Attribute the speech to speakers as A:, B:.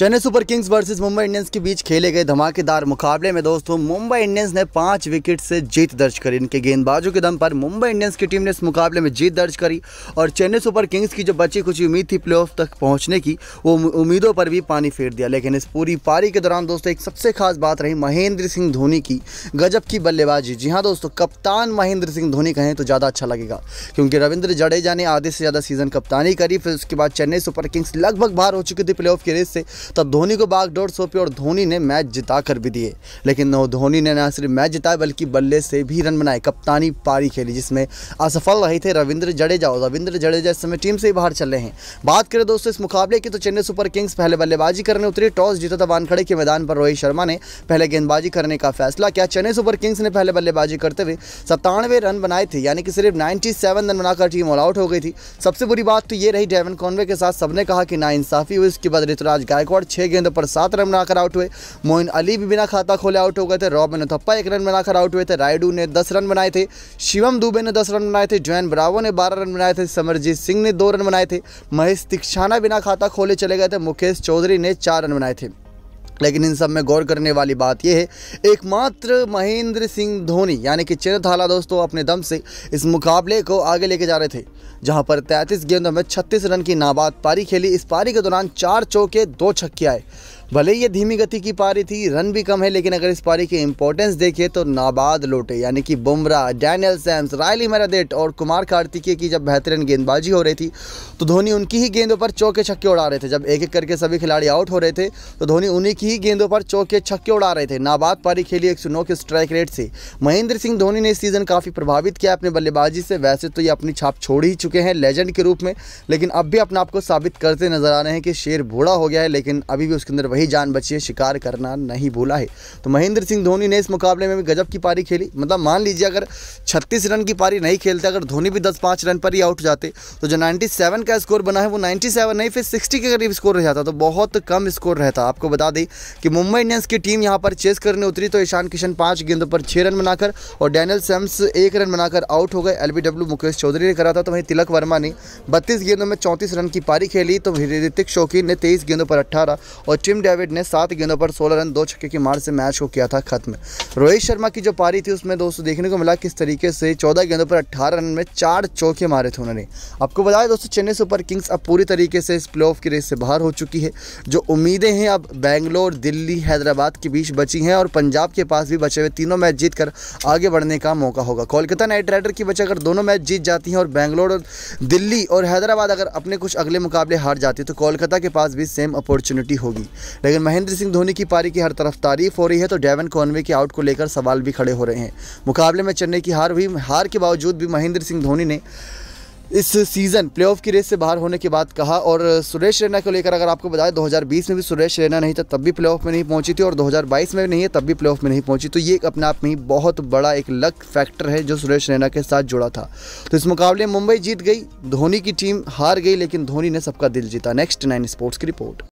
A: Chennai Super Kings versus Mumbai Indians के बीच खेले गए धमाकेदार मुकाबले में दोस्तों मुंबई इंडियंस ने पांच विकेट से जीत दर्ज करी इनके गेंदबाजों के दम पर मुंबई इंडियंस की टीम ने इस मुकाबले में जीत दर्ज करी और चेन्नई सुपर किंग्स की जो बची कुछ उम्मीद थी प्ले तक पहुंचने की वो उम्मीदों पर भी पानी फेर दिया लेकिन इस पूरी पारी के दौरान दोस्तों एक सबसे खास बात रही महेंद्र सिंह धोनी की गजब की बल्लेबाजी जी हाँ दोस्तों कप्तान महेंद्र सिंह धोनी कहें तो ज़्यादा अच्छा लगेगा क्योंकि रविंद्र जडेजा ने आधे से ज़्यादा सीजन कप्तानी करी फिर उसके बाद चेन्नई सुपर किंग्स लगभग बाहर हो चुकी थी प्ले की रेस से तो धोनी को बागडोर सौंपी और धोनी ने मैच जिता कर भी दिए लेकिन धोनी ने न सिर्फ मैच जिताया बल्कि बल्ले से भी रन बनाए कप्तानी पारी खेली जिसमें असफल रहे थे रविंद्र जडेजा और रविंद्र जडेजा इस समय टीम से ही बाहर चल रहे हैं बात करें दोस्तों इस मुकाबले की तो चेन्नई सुपर किंग्स पहले बल्लेबाजी करने उतरी टॉस जीता था वानखड़े के मैदान पर रोहित शर्मा ने पहले गेंदबाजी करने का फैसला किया चेन्नई सुपर किंग्स ने पहले बल्लेबाजी करते हुए सत्तानवे रन बनाए थे यानी कि सिर्फ नाइन्टी रन बनाकर टीम ऑल आउट हो गई थी सबसे बुरी बात तो ये रही डेवन कॉन्वे के साथ सबने कहा कि ना इंसाफी हुई इसके बाद ऋतुराज गायकवाड़ और छः गेंदों पर सात रन बनाकर आउट हुए मोइन अली भी बिना खाता खोले आउट हो गए थे रॉबिन थप्पा एक रन बनाकर आउट हुए थे रायडू ने दस रन बनाए थे शिवम दुबे ने दस रन बनाए थे जैन ब्रावो ने बारह रन बनाए थे समरजीत सिंह ने दो रन बनाए थे महेश तिक्षाना बिना खाता खोले चले गए थे मुकेश चौधरी ने चार रन बनाए थे लेकिन इन सब में गौर करने वाली बात यह है एकमात्र महेंद्र सिंह धोनी यानी कि चिरथाला दोस्तों अपने दम से इस मुकाबले को आगे लेके जा रहे थे जहां पर 33 गेंदों में 36 रन की नाबाद पारी खेली इस पारी के दौरान चार चौके दो छक्के आए भले ही ये धीमी गति की पारी थी रन भी कम है लेकिन अगर इस पारी की इंपॉर्टेंस देखिए तो नाबाद लोटे यानी कि Bumrah Daniel Sams Riley Meredith और कुमार कार्तिके की जब बेहतरीन गेंदबाजी हो रही थी तो धोनी उनकी ही गेंदों पर चौके छक्के उड़ा रहे थे जब एक एक करके सभी खिलाड़ी आउट हो रहे थे तो धोनी उन्हीं की ही गेंदों पर चौके छक्के उड़ा रहे थे नाबाद पारी खेली एक के स्ट्राइक रेट से महेंद्र सिंह धोनी ने इस सीज़न काफ़ी प्रभावित किया अपने बल्लेबाजी से वैसे तो ये अपनी छाप छोड़ ही चुके हैं लेजेंड के रूप में लेकिन अब भी अपने आप को साबित करते नजर आ रहे हैं कि शेर भूढ़ा हो गया है लेकिन अभी भी उसके अंदर वही वही जान बची है शिकार करना नहीं भूला है तो महेंद्र सिंह धोनी ने इस मुकाबले में भी गजब की पारी खेली मतलब मान लीजिए अगर छत्तीस रन की पारी नहीं खेलते अगर धोनी भी दस पाँच रन पर ही आउट जाते तो जो नाइन्टी का स्कोर बना है वो नाइन्टी नहीं फिर सिक्सटी के करीब स्कोर रह जाता तो बहुत कम स्कोर रहता आपको बता दें कि मुंबई इंडियंस की टीम यहाँ पर चेस करने उतरी तो ईशान किशन पाँच गेंदों पर छः रन बनाकर और डैनियल सैम्स एक रन बनाकर आउट हो गए एल मुकेश चौधरी ने करा था तो वहीं तिलक वर्मा ने बत्तीस गेंदों में चौंतीस रन की पारी खेली तो ऋतिक शौकीन ने तेईस गेंदों पर अट्ठारह और टिम डेविड ने सात गेंदों पर सोलह रन दो छक्के की मार से मैच को किया था खत्म रोहित शर्मा की जो पारी थी उसमें दोस्तों देखने को मिला किस तरीके से चौदह गेंदों पर अट्ठारह रन में चार चौके मारे थे उन्होंने आपको बताया दोस्तों चेन्नई सुपर किंग्स अब पूरी तरीके से इस प्ले की रेस से बाहर हो चुकी है जो उम्मीदें हैं अब बैंगलोर दिल्ली हैदराबाद के बीच बची हैं और पंजाब के पास भी बचे हुए तीनों मैच जीत आगे बढ़ने का मौका होगा कोलकाता नाइट राइडर की बचा अगर दोनों मैच जीत जाती हैं और बैंगलोर और दिल्ली और हैदराबाद अगर अपने कुछ अगले मुकाबले हार जाती है तो कोलकाता के पास भी सेम अपॉर्चुनिटी होगी लेकिन महेंद्र सिंह धोनी की पारी की हर तरफ तारीफ हो रही है तो डेवन कॉनवे के आउट को लेकर सवाल भी खड़े हो रहे हैं मुकाबले में चेन्नई की हार हुई हार के बावजूद भी महेंद्र सिंह धोनी ने इस सीज़न प्लेऑफ की रेस से बाहर होने के बाद कहा और सुरेश रैना को लेकर अगर आपको बताएं 2020 में भी सुरेश रैना नहीं था तब भी प्लेऑफ में नहीं पहुंची थी और 2022 में भी नहीं है तब भी प्लेऑफ में नहीं पहुंची तो ये एक अपने आप में ही बहुत बड़ा एक लक फैक्टर है जो सुरेश रैना के साथ जुड़ा था तो इस मुकाबले मुंबई जीत गई धोनी की टीम हार गई लेकिन धोनी ने सबका दिल जीता नेक्स्ट नाइन स्पोर्ट्स की रिपोर्ट